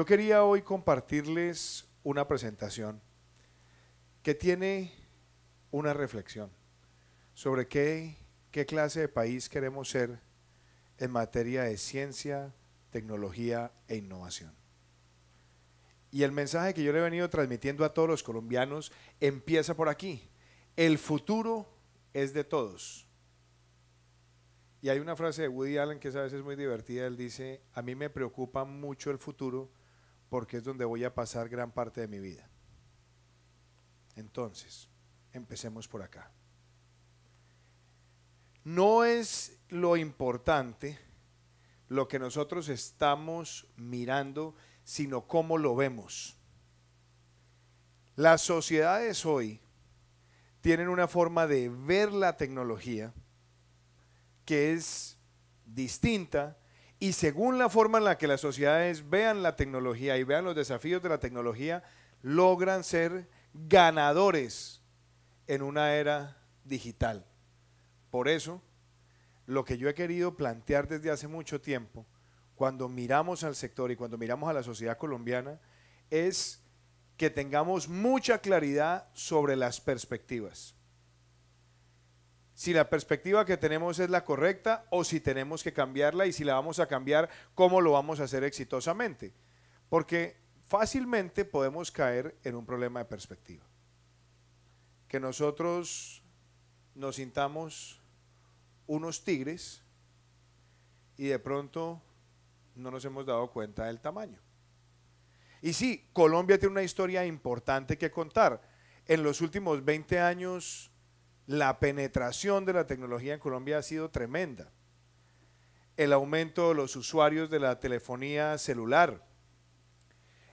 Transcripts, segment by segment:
Yo quería hoy compartirles una presentación que tiene una reflexión sobre qué, qué clase de país queremos ser en materia de ciencia, tecnología e innovación. Y el mensaje que yo le he venido transmitiendo a todos los colombianos empieza por aquí. El futuro es de todos. Y hay una frase de Woody Allen que a veces es muy divertida. Él dice, a mí me preocupa mucho el futuro porque es donde voy a pasar gran parte de mi vida. Entonces, empecemos por acá. No es lo importante lo que nosotros estamos mirando, sino cómo lo vemos. Las sociedades hoy tienen una forma de ver la tecnología que es distinta y según la forma en la que las sociedades vean la tecnología y vean los desafíos de la tecnología, logran ser ganadores en una era digital. Por eso, lo que yo he querido plantear desde hace mucho tiempo, cuando miramos al sector y cuando miramos a la sociedad colombiana, es que tengamos mucha claridad sobre las perspectivas si la perspectiva que tenemos es la correcta o si tenemos que cambiarla y si la vamos a cambiar, cómo lo vamos a hacer exitosamente. Porque fácilmente podemos caer en un problema de perspectiva. Que nosotros nos sintamos unos tigres y de pronto no nos hemos dado cuenta del tamaño. Y sí, Colombia tiene una historia importante que contar. En los últimos 20 años la penetración de la tecnología en Colombia ha sido tremenda. El aumento de los usuarios de la telefonía celular,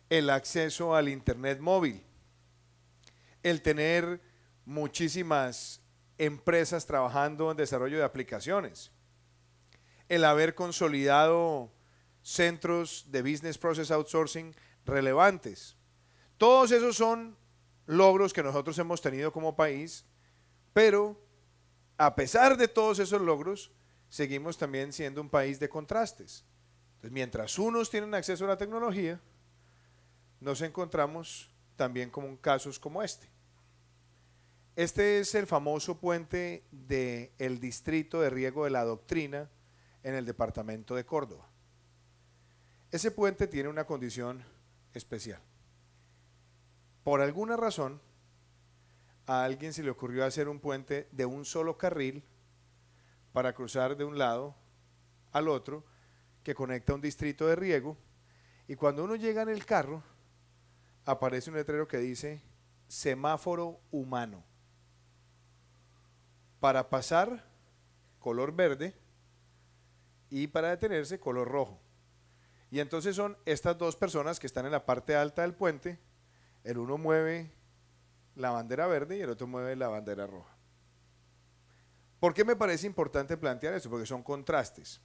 el acceso al Internet móvil, el tener muchísimas empresas trabajando en desarrollo de aplicaciones, el haber consolidado centros de Business Process Outsourcing relevantes. Todos esos son logros que nosotros hemos tenido como país pero a pesar de todos esos logros, seguimos también siendo un país de contrastes. mientras unos tienen acceso a la tecnología, nos encontramos también con casos como este. Este es el famoso puente del distrito de riego de la doctrina en el departamento de Córdoba. Ese puente tiene una condición especial. Por alguna razón, a alguien se le ocurrió hacer un puente de un solo carril para cruzar de un lado al otro que conecta un distrito de riego y cuando uno llega en el carro aparece un letrero que dice semáforo humano para pasar color verde y para detenerse color rojo. Y entonces son estas dos personas que están en la parte alta del puente, el uno mueve la bandera verde y el otro mueve la bandera roja. ¿Por qué me parece importante plantear eso? Porque son contrastes.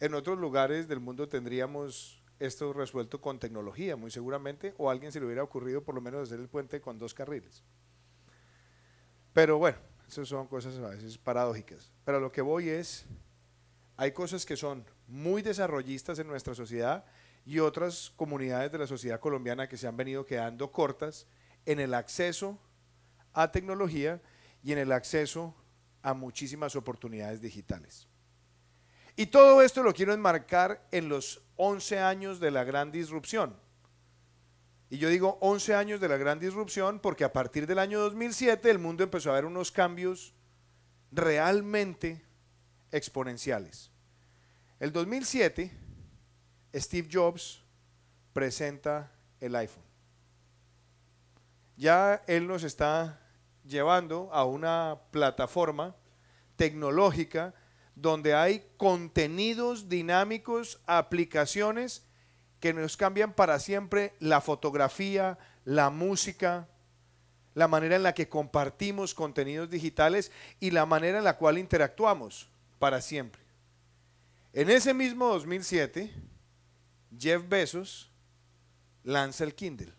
En otros lugares del mundo tendríamos esto resuelto con tecnología, muy seguramente, o a alguien se le hubiera ocurrido por lo menos hacer el puente con dos carriles. Pero bueno, esas son cosas a veces paradójicas. Pero lo que voy es, hay cosas que son muy desarrollistas en nuestra sociedad y otras comunidades de la sociedad colombiana que se han venido quedando cortas en el acceso a tecnología y en el acceso a muchísimas oportunidades digitales. Y todo esto lo quiero enmarcar en los 11 años de la gran disrupción. Y yo digo 11 años de la gran disrupción porque a partir del año 2007 el mundo empezó a ver unos cambios realmente exponenciales. El 2007, Steve Jobs presenta el iPhone ya Él nos está llevando a una plataforma tecnológica donde hay contenidos dinámicos, aplicaciones que nos cambian para siempre la fotografía, la música, la manera en la que compartimos contenidos digitales y la manera en la cual interactuamos para siempre. En ese mismo 2007, Jeff Bezos lanza el Kindle.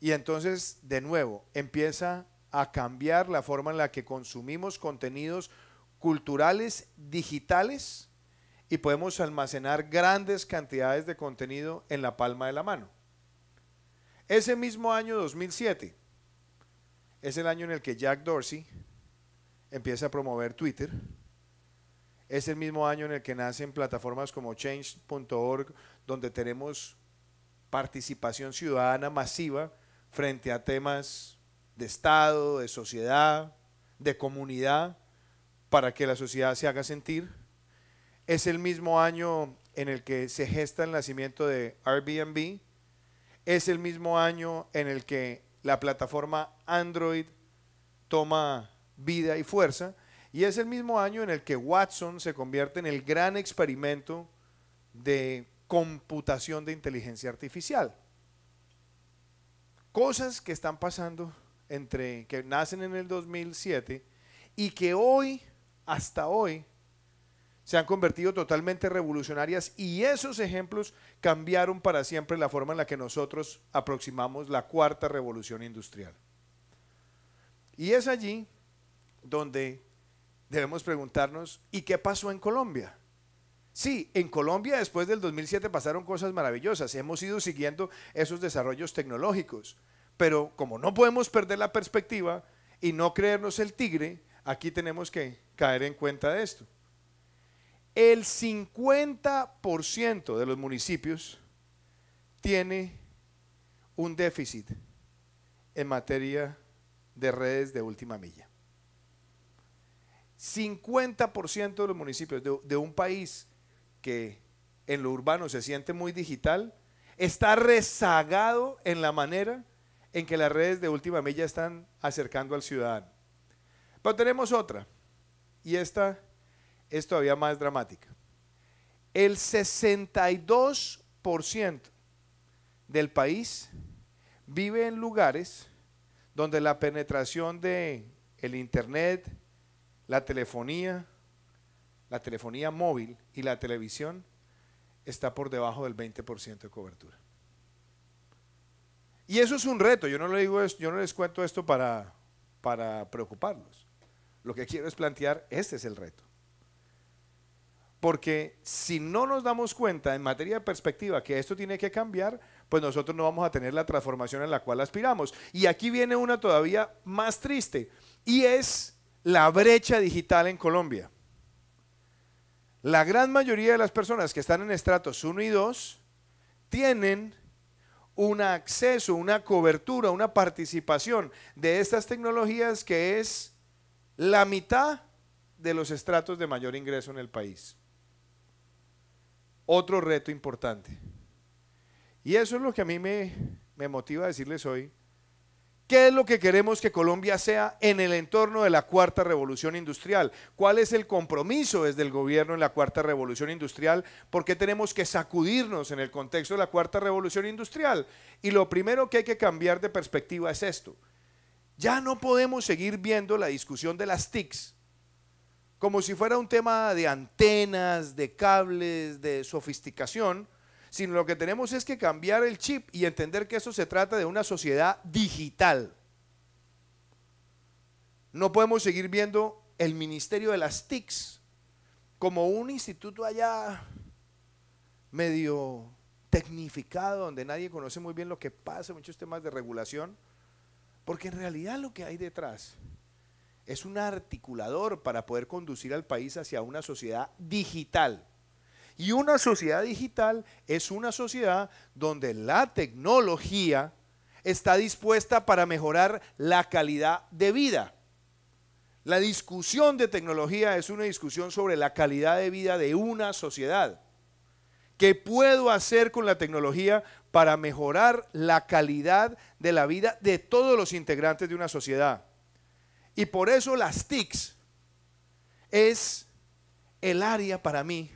Y entonces, de nuevo, empieza a cambiar la forma en la que consumimos contenidos culturales, digitales, y podemos almacenar grandes cantidades de contenido en la palma de la mano. Ese mismo año 2007 es el año en el que Jack Dorsey empieza a promover Twitter. Es el mismo año en el que nacen plataformas como change.org, donde tenemos participación ciudadana masiva frente a temas de Estado, de sociedad, de comunidad, para que la sociedad se haga sentir. Es el mismo año en el que se gesta el nacimiento de Airbnb. Es el mismo año en el que la plataforma Android toma vida y fuerza. Y es el mismo año en el que Watson se convierte en el gran experimento de computación de inteligencia artificial cosas que están pasando entre que nacen en el 2007 y que hoy, hasta hoy, se han convertido totalmente revolucionarias y esos ejemplos cambiaron para siempre la forma en la que nosotros aproximamos la cuarta revolución industrial. Y es allí donde debemos preguntarnos, ¿y qué pasó en Colombia? Sí, en Colombia después del 2007 pasaron cosas maravillosas. Hemos ido siguiendo esos desarrollos tecnológicos. Pero como no podemos perder la perspectiva y no creernos el tigre, aquí tenemos que caer en cuenta de esto. El 50% de los municipios tiene un déficit en materia de redes de última milla. 50% de los municipios de, de, un país que en lo urbano se siente muy digital está rezagado en la manera en que las redes de última milla están acercando al ciudadano. Pero tenemos otra, y esta es todavía más dramática. El 62% del país vive en lugares donde la penetración de el internet, la telefonía, la telefonía móvil y la televisión está por debajo del 20% de cobertura. Y eso es un reto, yo no, digo yo no les cuento esto para, para preocuparlos. Lo que quiero es plantear, este es el reto. Porque si no nos damos cuenta en materia de perspectiva que esto tiene que cambiar, pues nosotros no vamos a tener la transformación a la cual aspiramos. Y aquí viene una todavía más triste, y es la brecha digital en Colombia. La gran mayoría de las personas que están en estratos 1 y 2 tienen un acceso, una cobertura, una participación de estas tecnologías que es la mitad de los estratos de mayor ingreso en el país. Otro reto importante. Y eso es lo que a mí me, me motiva a decirles hoy. ¿Qué es lo que queremos que Colombia sea en el entorno de la cuarta revolución industrial? ¿Cuál es el compromiso desde el gobierno en la cuarta revolución industrial? ¿Por qué tenemos que sacudirnos en el contexto de la cuarta revolución industrial? Y lo primero que hay que cambiar de perspectiva es esto. Ya no podemos seguir viendo la discusión de las TICs como si fuera un tema de antenas, de cables, de sofisticación, sino lo que tenemos es que cambiar el chip y entender que eso se trata de una sociedad digital. No podemos seguir viendo el Ministerio de las TICs como un instituto allá medio tecnificado, donde nadie conoce muy bien lo que pasa, muchos temas de regulación, porque en realidad lo que hay detrás es un articulador para poder conducir al país hacia una sociedad digital. Y una sociedad digital es una sociedad donde la tecnología está dispuesta para mejorar la calidad de vida. La discusión de tecnología es una discusión sobre la calidad de vida de una sociedad. ¿Qué puedo hacer con la tecnología para mejorar la calidad de la vida de todos los integrantes de una sociedad? Y por eso las TICs es el área para mí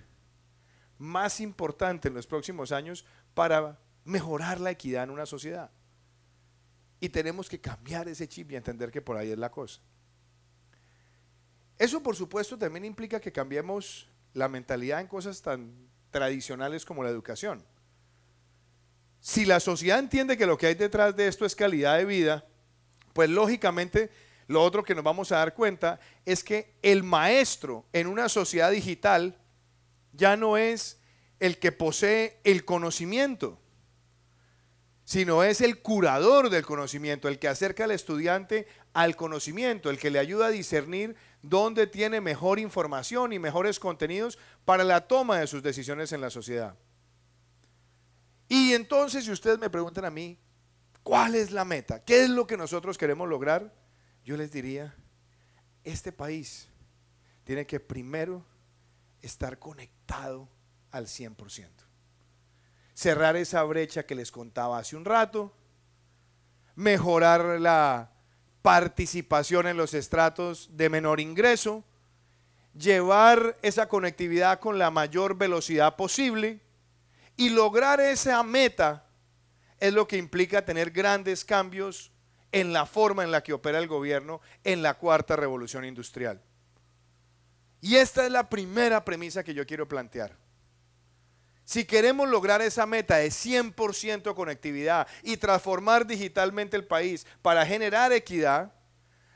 más importante en los próximos años para mejorar la equidad en una sociedad. Y tenemos que cambiar ese chip y entender que por ahí es la cosa. Eso, por supuesto, también implica que cambiemos la mentalidad en cosas tan tradicionales como la educación. Si la sociedad entiende que lo que hay detrás de esto es calidad de vida, pues lógicamente lo otro que nos vamos a dar cuenta es que el maestro en una sociedad digital ya no es el que posee el conocimiento, sino es el curador del conocimiento, el que acerca al estudiante al conocimiento, el que le ayuda a discernir dónde tiene mejor información y mejores contenidos para la toma de sus decisiones en la sociedad. Y entonces, si ustedes me preguntan a mí, ¿cuál es la meta? ¿Qué es lo que nosotros queremos lograr? Yo les diría, este país tiene que primero estar conectado al 100%. Cerrar esa brecha que les contaba hace un rato, mejorar la participación en los estratos de menor ingreso, llevar esa conectividad con la mayor velocidad posible y lograr esa meta es lo que implica tener grandes cambios en la forma en la que opera el gobierno en la cuarta revolución industrial. Y esta es la primera premisa que yo quiero plantear. Si queremos lograr esa meta de 100% conectividad y transformar digitalmente el país para generar equidad,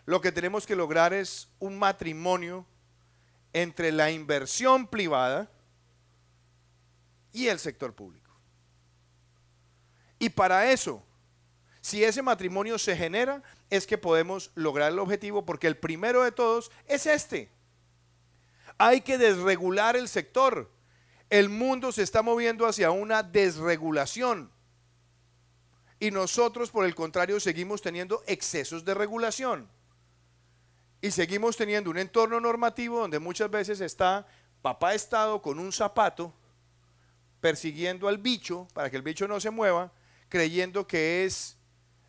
lo que tenemos que lograr es un matrimonio entre la inversión privada y el sector público. Y para eso, si ese matrimonio se genera, es que podemos lograr el objetivo porque el primero de todos es este hay que desregular el sector. El mundo se está moviendo hacia una desregulación. Y nosotros, por el contrario, seguimos teniendo excesos de regulación. Y seguimos teniendo un entorno normativo donde muchas veces está papá Estado con un zapato persiguiendo al bicho para que el bicho no se mueva, creyendo que es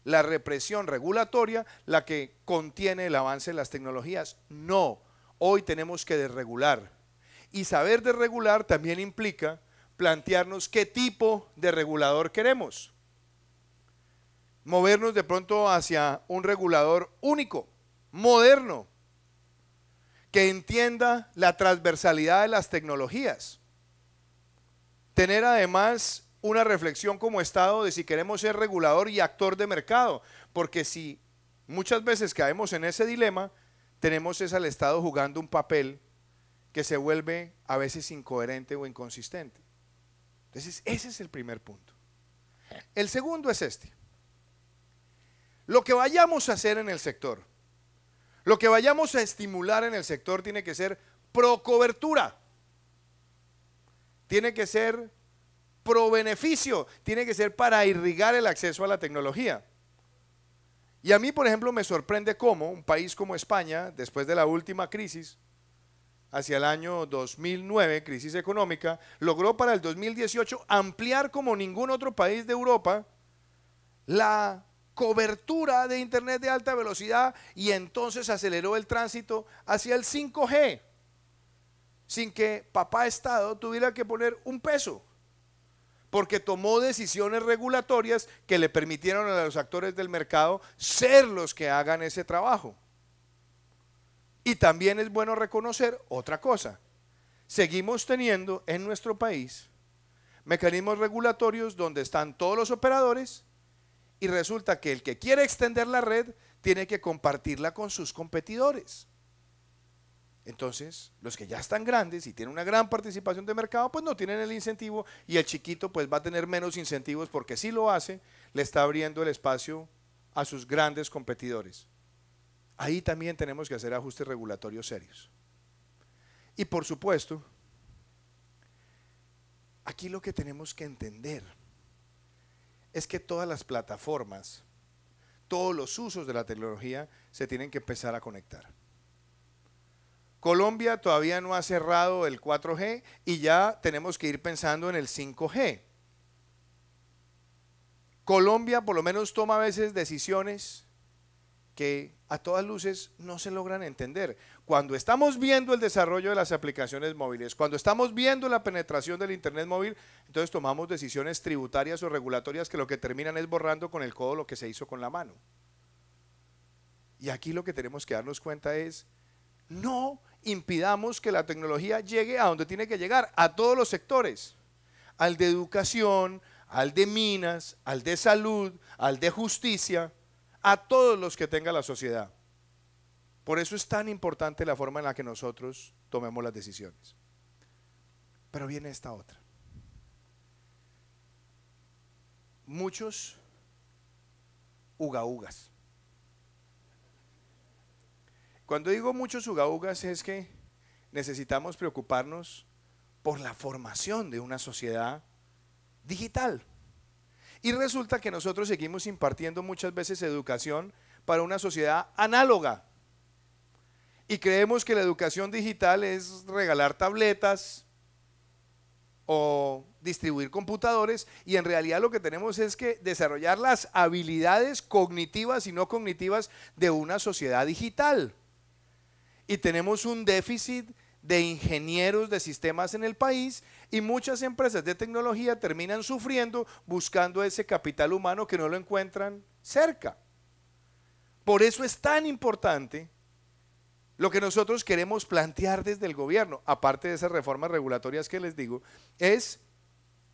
la represión regulatoria la que contiene el avance de las tecnologías. No, Hoy tenemos que desregular. Y saber desregular también implica plantearnos qué tipo de regulador queremos. Movernos de pronto hacia un regulador único, moderno, que entienda la transversalidad de las tecnologías. Tener además una reflexión como Estado de si queremos ser regulador y actor de mercado, porque si muchas veces caemos en ese dilema, tenemos es al Estado jugando un papel que se vuelve a veces incoherente o inconsistente. Entonces, ese es el primer punto. El segundo es este. Lo que vayamos a hacer en el sector, lo que vayamos a estimular en el sector tiene que ser pro cobertura, tiene que ser pro beneficio, tiene que ser para irrigar el acceso a la tecnología. Y a mí, por ejemplo, me sorprende cómo un país como España, después de la última crisis, hacia el año 2009, crisis económica, logró para el 2018 ampliar como ningún otro país de Europa la cobertura de Internet de alta velocidad y entonces aceleró el tránsito hacia el 5G, sin que papá Estado tuviera que poner un peso porque tomó decisiones regulatorias que le permitieron a los actores del mercado ser los que hagan ese trabajo. Y también es bueno reconocer otra cosa. Seguimos teniendo en nuestro país mecanismos regulatorios donde están todos los operadores y resulta que el que quiere extender la red tiene que compartirla con sus competidores. Entonces, los que ya están grandes y tienen una gran participación de mercado, pues no tienen el incentivo y el chiquito pues va a tener menos incentivos porque si lo hace, le está abriendo el espacio a sus grandes competidores. Ahí también tenemos que hacer ajustes regulatorios serios. Y por supuesto, aquí lo que tenemos que entender es que todas las plataformas, todos los usos de la tecnología se tienen que empezar a conectar. Colombia todavía no ha cerrado el 4G y ya tenemos que ir pensando en el 5G. Colombia por lo menos toma a veces decisiones que a todas luces no se logran entender. Cuando estamos viendo el desarrollo de las aplicaciones móviles, cuando estamos viendo la penetración del Internet móvil, entonces tomamos decisiones tributarias o regulatorias que lo que terminan es borrando con el codo lo que se hizo con la mano. Y aquí lo que tenemos que darnos cuenta es, no impidamos que la tecnología llegue a donde tiene que llegar, a todos los sectores, al de educación, al de minas, al de salud, al de justicia, a todos los que tenga la sociedad. Por eso es tan importante la forma en la que nosotros tomemos las decisiones. Pero viene esta otra. Muchos ugahugas. Cuando digo muchos ugaugas es que necesitamos preocuparnos por la formación de una sociedad digital. Y resulta que nosotros seguimos impartiendo muchas veces educación para una sociedad análoga. Y creemos que la educación digital es regalar tabletas o distribuir computadores y en realidad lo que tenemos es que desarrollar las habilidades cognitivas y no cognitivas de una sociedad digital y tenemos un déficit de ingenieros de sistemas en el país y muchas empresas de tecnología terminan sufriendo buscando ese capital humano que no lo encuentran cerca. Por eso es tan importante lo que nosotros queremos plantear desde el gobierno, aparte de esas reformas regulatorias que les digo, es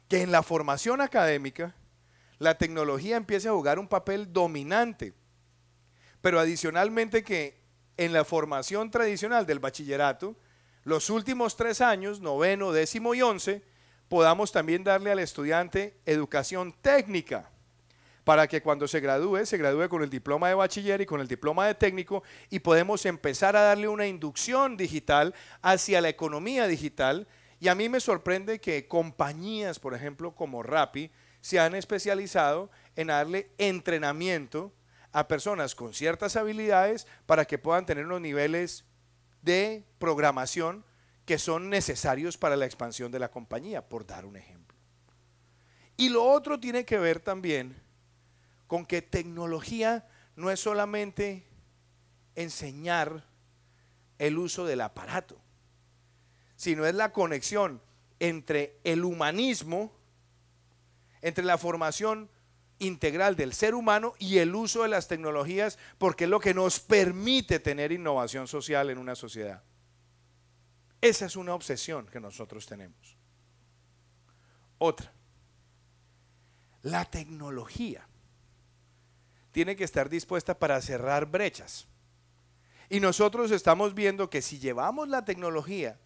que en la formación académica la tecnología empiece a jugar un papel dominante, pero adicionalmente que en la formación tradicional del bachillerato, los últimos tres años, noveno, décimo y once, podamos también darle al estudiante educación técnica para que cuando se gradúe, se gradúe con el diploma de bachiller y con el diploma de técnico y podemos empezar a darle una inducción digital hacia la economía digital. Y a mí me sorprende que compañías, por ejemplo, como Rappi, se han especializado en darle entrenamiento a personas con ciertas habilidades para que puedan tener los niveles de programación que son necesarios para la expansión de la compañía, por dar un ejemplo. Y lo otro tiene que ver también con que tecnología no es solamente enseñar el uso del aparato, sino es la conexión entre el humanismo, entre la formación integral del ser humano y el uso de las tecnologías porque es lo que nos permite tener innovación social en una sociedad. Esa es una obsesión que nosotros tenemos. Otra, la tecnología tiene que estar dispuesta para cerrar brechas. Y nosotros estamos viendo que si llevamos la tecnología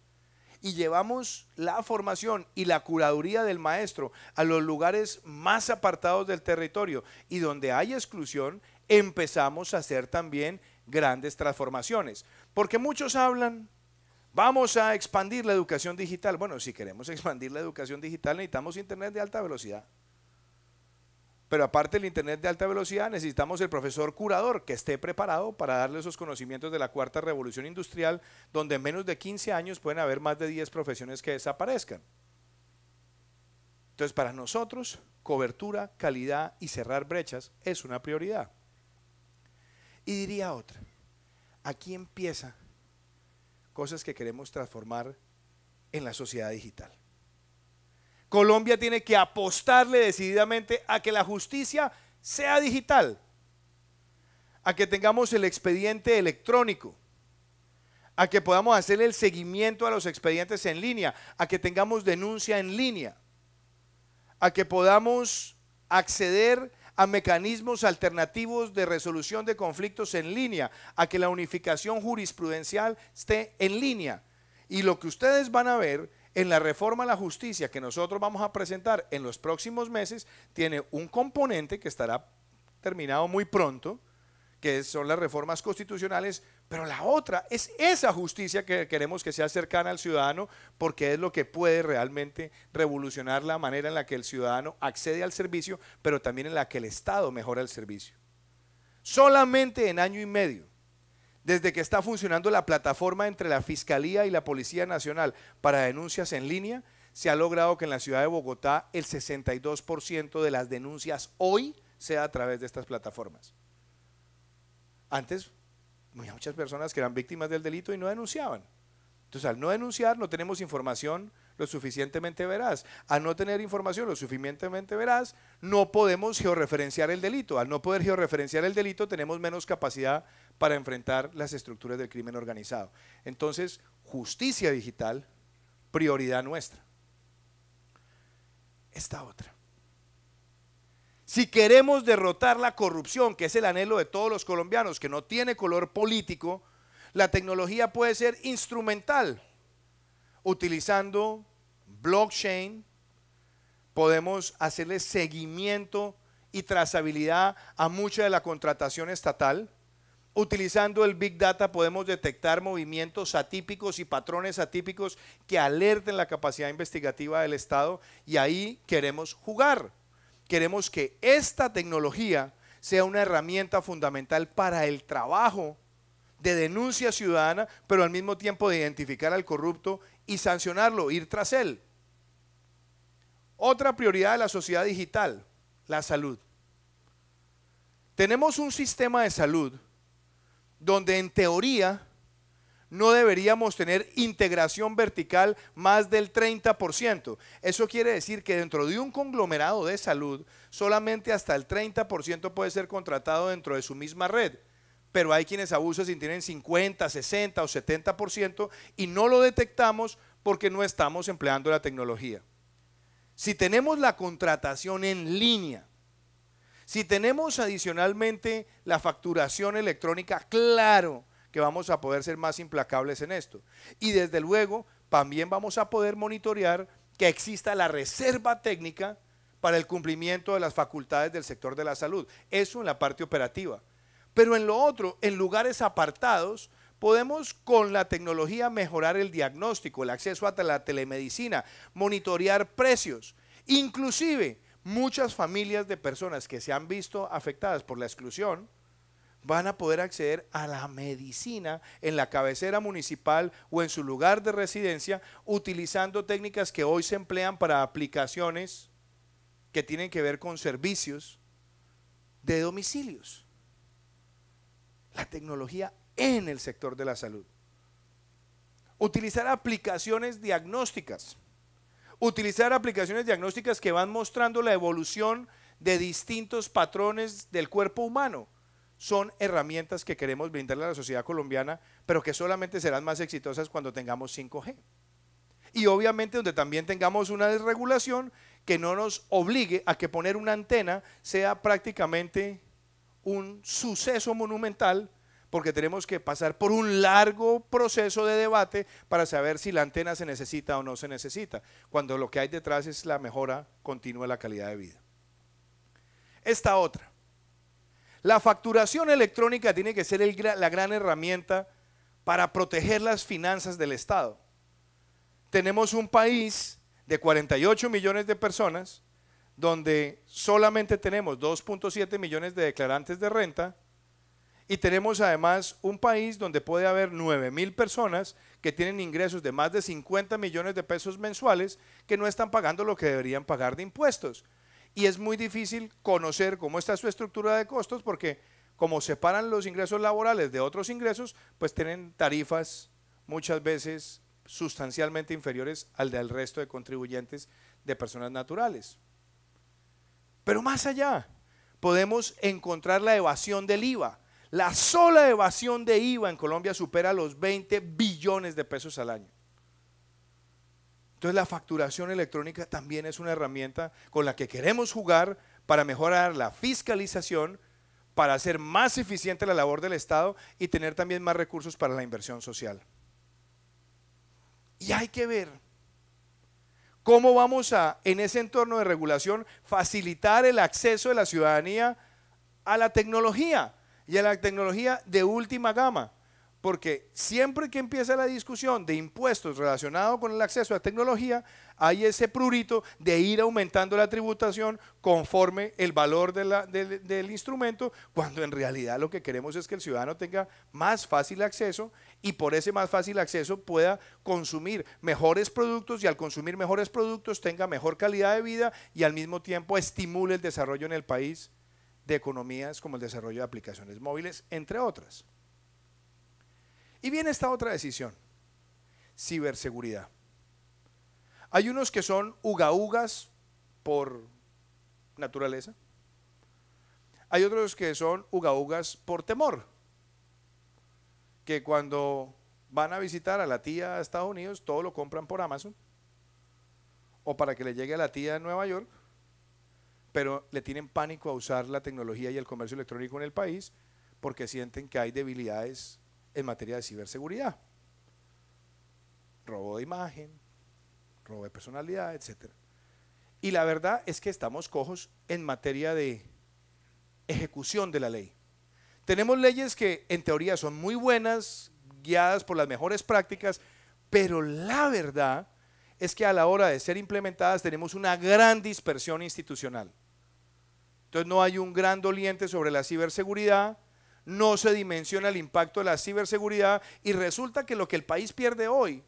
y llevamos la formación y la curaduría del maestro a los lugares más apartados del territorio y donde hay exclusión, empezamos a hacer también grandes transformaciones. Porque muchos hablan, vamos a expandir la educación digital. Bueno, si queremos expandir la educación digital necesitamos internet de alta velocidad. Pero aparte del Internet de alta velocidad, necesitamos el profesor curador que esté preparado para darle esos conocimientos de la cuarta revolución industrial, donde en menos de 15 años pueden haber más de 10 profesiones que desaparezcan. Entonces, para nosotros, cobertura, calidad y cerrar brechas es una prioridad. Y diría otra, aquí empiezan cosas que queremos transformar en la sociedad digital. Colombia tiene que apostarle decididamente a que la justicia sea digital, a que tengamos el expediente electrónico, a que podamos hacer el seguimiento a los expedientes en línea, a que tengamos denuncia en línea, a que podamos acceder a mecanismos alternativos de resolución de conflictos en línea, a que la unificación jurisprudencial esté en línea. Y lo que ustedes van a ver en la reforma a la justicia que nosotros vamos a presentar en los próximos meses, tiene un componente que estará terminado muy pronto, que son las reformas constitucionales, pero la otra es esa justicia que queremos que sea cercana al ciudadano, porque es lo que puede realmente revolucionar la manera en la que el ciudadano accede al servicio, pero también en la que el Estado mejora el servicio. Solamente en año y medio desde que está funcionando la plataforma entre la Fiscalía y la Policía Nacional para denuncias en línea, se ha logrado que en la ciudad de Bogotá el 62% de las denuncias hoy sea a través de estas plataformas. Antes, muchas personas que eran víctimas del delito y no denunciaban. Entonces, al no denunciar, no tenemos información lo suficientemente veraz. Al no tener información lo suficientemente veraz, no podemos georreferenciar el delito. Al no poder georreferenciar el delito, tenemos menos capacidad para enfrentar las estructuras del crimen organizado. Entonces, justicia digital, prioridad nuestra. Esta otra. Si queremos derrotar la corrupción, que es el anhelo de todos los colombianos, que no tiene color político, la tecnología puede ser instrumental. Utilizando blockchain podemos hacerle seguimiento y trazabilidad a mucha de la contratación estatal. Utilizando el Big Data podemos detectar movimientos atípicos y patrones atípicos que alerten la capacidad investigativa del Estado y ahí queremos jugar. Queremos que esta tecnología sea una herramienta fundamental para el trabajo de denuncia ciudadana, pero al mismo tiempo de identificar al corrupto y sancionarlo, ir tras él. Otra prioridad de la sociedad digital, la salud. Tenemos un sistema de salud donde en teoría no deberíamos tener integración vertical más del 30%. Eso quiere decir que dentro de un conglomerado de salud, solamente hasta el 30% puede ser contratado dentro de su misma red pero hay quienes abusan si tienen 50, 60 o 70% y no lo detectamos porque no estamos empleando la tecnología. Si tenemos la contratación en línea, si tenemos adicionalmente la facturación electrónica, claro que vamos a poder ser más implacables en esto. Y desde luego también vamos a poder monitorear que exista la reserva técnica para el cumplimiento de las facultades del sector de la salud. Eso en la parte operativa. Pero en lo otro, en lugares apartados, podemos con la tecnología mejorar el diagnóstico, el acceso a la telemedicina, monitorear precios. Inclusive, muchas familias de personas que se han visto afectadas por la exclusión van a poder acceder a la medicina en la cabecera municipal o en su lugar de residencia utilizando técnicas que hoy se emplean para aplicaciones que tienen que ver con servicios de domicilios la tecnología en el sector de la salud. Utilizar aplicaciones diagnósticas. Utilizar aplicaciones diagnósticas que van mostrando la evolución de distintos patrones del cuerpo humano. Son herramientas que queremos brindarle a la sociedad colombiana, pero que solamente serán más exitosas cuando tengamos 5G. Y obviamente donde también tengamos una desregulación que no nos obligue a que poner una antena sea prácticamente un suceso monumental porque tenemos que pasar por un largo proceso de debate para saber si la antena se necesita o no se necesita, cuando lo que hay detrás es la mejora continua de la calidad de vida. Esta otra. La facturación electrónica tiene que ser la gran herramienta para proteger las finanzas del Estado. Tenemos un país de 48 millones de personas donde solamente tenemos 2.7 millones de declarantes de renta y tenemos además un país donde puede haber 9 mil personas que tienen ingresos de más de 50 millones de pesos mensuales que no están pagando lo que deberían pagar de impuestos. Y es muy difícil conocer cómo está su estructura de costos porque como separan los ingresos laborales de otros ingresos, pues tienen tarifas muchas veces sustancialmente inferiores al del resto de contribuyentes de personas naturales. Pero más allá, podemos encontrar la evasión del IVA. La sola evasión de IVA en Colombia supera los 20 billones de pesos al año. Entonces la facturación electrónica también es una herramienta con la que queremos jugar para mejorar la fiscalización, para hacer más eficiente la labor del Estado y tener también más recursos para la inversión social. Y hay que ver ¿Cómo vamos a, en ese entorno de regulación, facilitar el acceso de la ciudadanía a la tecnología y a la tecnología de última gama? Porque siempre que empieza la discusión de impuestos relacionados con el acceso a la tecnología, hay ese prurito de ir aumentando la tributación conforme el valor del instrumento, cuando en realidad lo que queremos es que el ciudadano tenga más fácil acceso y por ese más fácil acceso pueda consumir mejores productos y al consumir mejores productos tenga mejor calidad de vida y al mismo tiempo estimule el desarrollo en el país de economías como el desarrollo de aplicaciones móviles, entre otras. Y viene esta otra decisión, ciberseguridad. Hay unos que son ugaugas por naturaleza. Hay otros que son ugaugas por temor que cuando van a visitar a la tía a Estados Unidos, todo lo compran por Amazon o para que le llegue a la tía en Nueva York, pero le tienen pánico a usar la tecnología y el comercio electrónico en el país porque sienten que hay debilidades en materia de ciberseguridad. Robo de imagen, robo de personalidad, etc. Y la verdad es que estamos cojos en materia de ejecución de la ley. Tenemos leyes que en teoría son muy buenas, guiadas por las mejores prácticas, pero la verdad es que a la hora de ser implementadas tenemos una gran dispersión institucional. Entonces no hay un gran doliente sobre la ciberseguridad, no se dimensiona el impacto de la ciberseguridad y resulta que lo que el país pierde hoy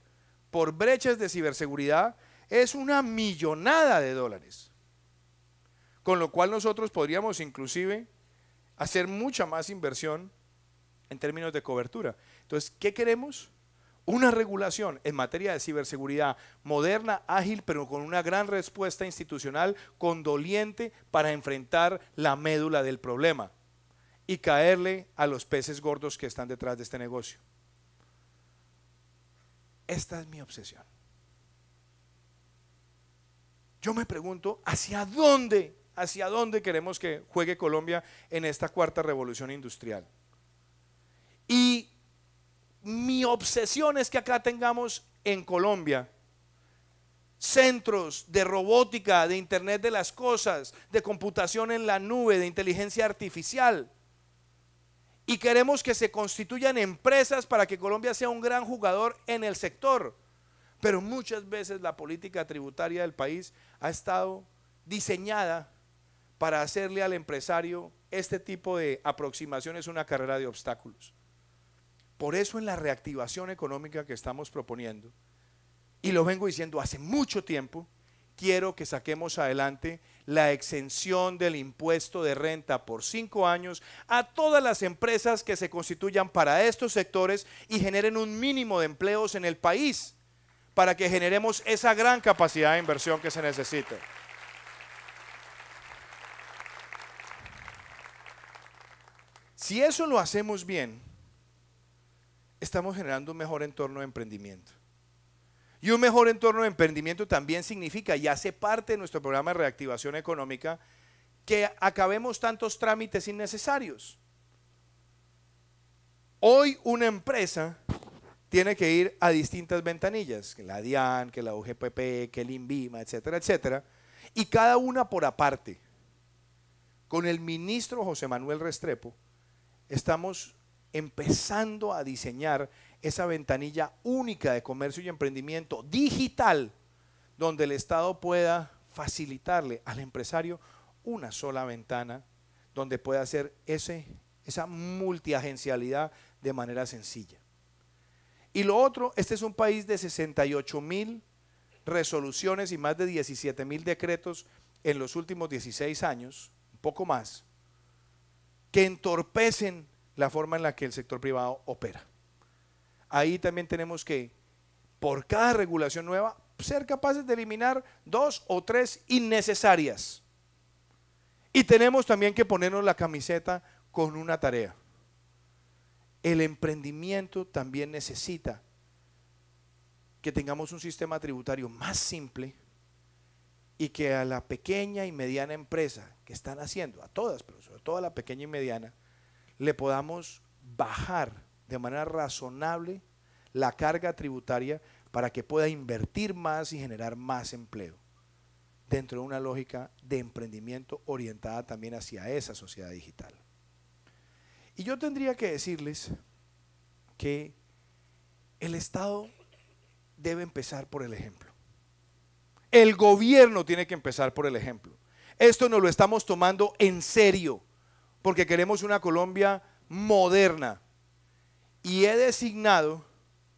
por brechas de ciberseguridad es una millonada de dólares. Con lo cual nosotros podríamos inclusive hacer mucha más inversión en términos de cobertura. Entonces, ¿qué queremos? Una regulación en materia de ciberseguridad moderna, ágil, pero con una gran respuesta institucional condoliente para enfrentar la médula del problema y caerle a los peces gordos que están detrás de este negocio. Esta es mi obsesión. Yo me pregunto, ¿hacia dónde hacia dónde queremos que juegue Colombia en esta cuarta revolución industrial. Y mi obsesión es que acá tengamos en Colombia centros de robótica, de Internet de las Cosas, de computación en la nube, de inteligencia artificial. Y queremos que se constituyan empresas para que Colombia sea un gran jugador en el sector. Pero muchas veces la política tributaria del país ha estado diseñada para hacerle al empresario este tipo de aproximaciones una carrera de obstáculos. Por eso en la reactivación económica que estamos proponiendo, y lo vengo diciendo hace mucho tiempo, quiero que saquemos adelante la exención del impuesto de renta por cinco años a todas las empresas que se constituyan para estos sectores y generen un mínimo de empleos en el país para que generemos esa gran capacidad de inversión que se necesita. Si eso lo hacemos bien, estamos generando un mejor entorno de emprendimiento. Y un mejor entorno de emprendimiento también significa, y hace parte de nuestro programa de reactivación económica, que acabemos tantos trámites innecesarios. Hoy una empresa tiene que ir a distintas ventanillas, que la DIAN, que la UGPP, que el INVIMA, etcétera, etcétera, y cada una por aparte. Con el ministro José Manuel Restrepo, estamos empezando a diseñar esa ventanilla única de comercio y emprendimiento digital, donde el Estado pueda facilitarle al empresario una sola ventana, donde pueda hacer esa multiagencialidad de manera sencilla. Y lo otro, este es un país de 68 mil resoluciones y más de 17 mil decretos en los últimos 16 años, un poco más que entorpecen la forma en la que el sector privado opera. Ahí también tenemos que, por cada regulación nueva, ser capaces de eliminar dos o tres innecesarias. Y tenemos también que ponernos la camiseta con una tarea. El emprendimiento también necesita que tengamos un sistema tributario más simple, y que a la pequeña y mediana empresa que están haciendo, a todas, pero sobre todo a la pequeña y mediana, le podamos bajar de manera razonable la carga tributaria para que pueda invertir más y generar más empleo, dentro de una lógica de emprendimiento orientada también hacia esa sociedad digital. Y yo tendría que decirles que el Estado debe empezar por el ejemplo. El gobierno tiene que empezar por el ejemplo. Esto nos lo estamos tomando en serio, porque queremos una Colombia moderna. Y he designado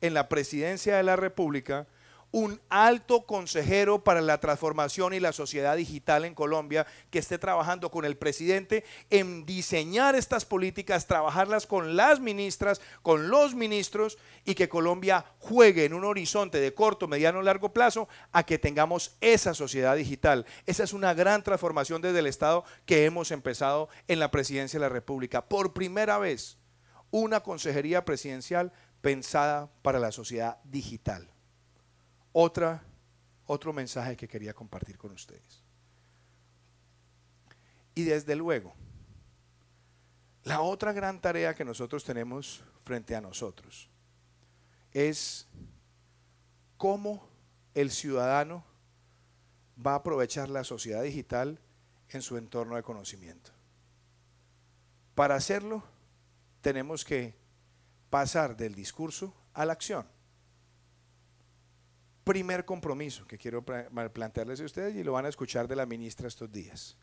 en la presidencia de la República un alto consejero para la transformación y la sociedad digital en Colombia que esté trabajando con el presidente en diseñar estas políticas, trabajarlas con las ministras, con los ministros y que Colombia juegue en un horizonte de corto, mediano, largo plazo a que tengamos esa sociedad digital. Esa es una gran transformación desde el Estado que hemos empezado en la presidencia de la República. Por primera vez, una consejería presidencial pensada para la sociedad digital otra, otro mensaje que quería compartir con ustedes. Y desde luego, la otra gran tarea que nosotros tenemos frente a nosotros es cómo el ciudadano va a aprovechar la sociedad digital en su entorno de conocimiento. Para hacerlo, tenemos que pasar del discurso a la acción primer compromiso que quiero plantearles a ustedes y lo van a escuchar de la ministra estos días.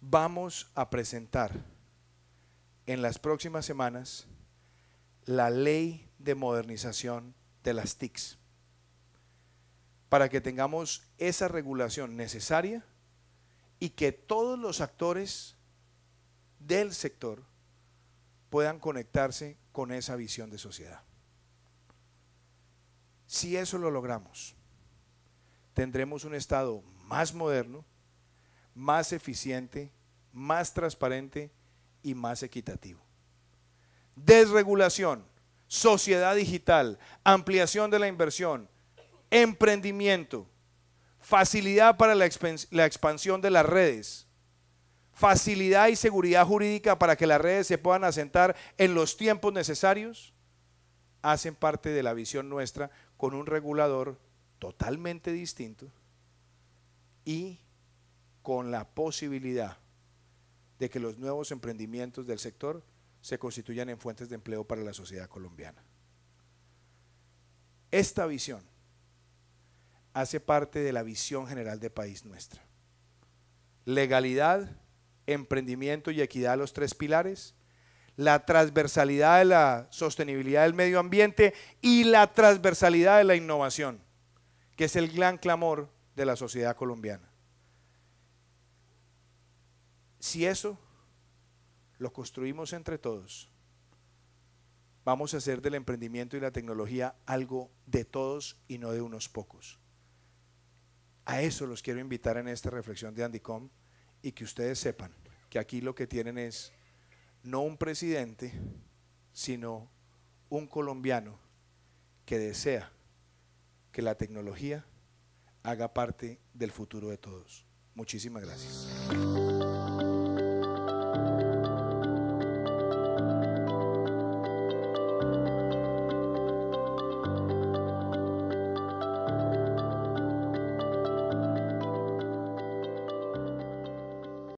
Vamos a presentar en las próximas semanas la ley de modernización de las TICs para que tengamos esa regulación necesaria y que todos los actores del sector puedan conectarse con esa visión de sociedad. Si eso lo logramos, tendremos un Estado más moderno, más eficiente, más transparente y más equitativo. Desregulación, sociedad digital, ampliación de la inversión, emprendimiento, facilidad para la, expansión de las redes, facilidad y seguridad jurídica para que las redes se puedan asentar en los tiempos necesarios, hacen parte de la visión nuestra con un regulador totalmente distinto y con la posibilidad de que los nuevos emprendimientos del sector se constituyan en fuentes de empleo para la sociedad colombiana. Esta visión hace parte de la visión general de país nuestra. Legalidad, emprendimiento y equidad, los tres pilares, la transversalidad de la sostenibilidad del medio ambiente y la transversalidad de la innovación, que es el gran clamor de la sociedad colombiana. Si eso lo construimos entre todos, vamos a hacer del emprendimiento y la tecnología algo de todos y no de unos pocos. A eso los quiero invitar en esta reflexión de Andicom y que ustedes sepan que aquí lo que tienen es no un presidente, sino un colombiano que desea que la tecnología haga parte del futuro de todos. Muchísimas gracias.